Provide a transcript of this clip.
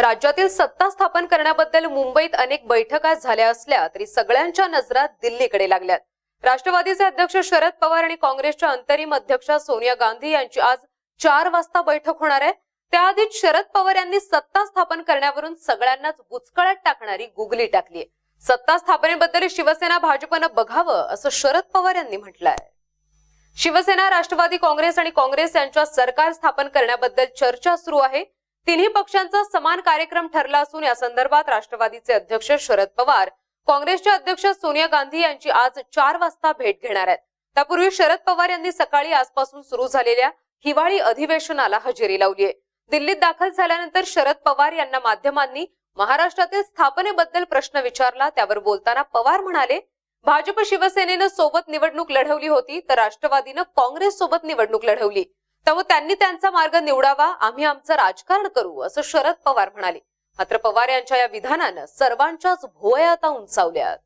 राज्यातील सत्ता स्थापन करण्याबद्दल मुंबईत अनेक बैठका झाल्या असल्या तरी सगळ्यांच्या नजरा दिल्लीकडे लागल्यात राष्ट्रवादीचे अध्यक्ष शरद पवार आणि काँग्रेसच्या अंतरिम अध्यक्ष सोनिया गांधी यांची आज चार वाजता बैठक होणार आहे त्याआधीच शरद पवार यांनी सत्ता स्थापन करण्यावरून सगळ्यांनाच बुचकळ्यात टाकणारी गुगली टाकली सत्ता स्थापनेबद्दल शिवसेना भाजपनं बघावं असं शरद पवार यांनी म्हटलंय शिवसेना राष्ट्रवादी काँग्रेस आणि काँग्रेस यांच्या सरकार स्थापन करण्याबद्दल चर्चा सुरू आहे तिन्ही पक्षांचा समान कार्यक्रम ठरला असून या संदर्भात राष्ट्रवादीचे अध्यक्ष शरद पवार काँग्रेसचे अध्यक्ष सोनिया गांधी यांची आज चार वाजता भेट घेणार आहेत त्यापूर्वी शरद पवार यांनी सकाळी आजपासून सुरू झालेल्या हिवाळी अधिवेशनाला हजेरी लावली आहे दिल्लीत दाखल झाल्यानंतर शरद पवार यांना माध्यमांनी महाराष्ट्रातील स्थापनेबद्दल प्रश्न विचारला त्यावर बोलताना पवार म्हणाले भाजप शिवसेनेनं सोबत निवडणूक लढवली होती तर राष्ट्रवादीनं काँग्रेस सोबत निवडणूक लढवली त्यामुळे त्यांनी त्यांचा मार्ग निवडावा आम्ही आमचं राजकारण करू असं शरद पवार म्हणाले मात्र पवार यांच्या या विधानानं सर्वांच्याच भोवया आता उंचावल्यात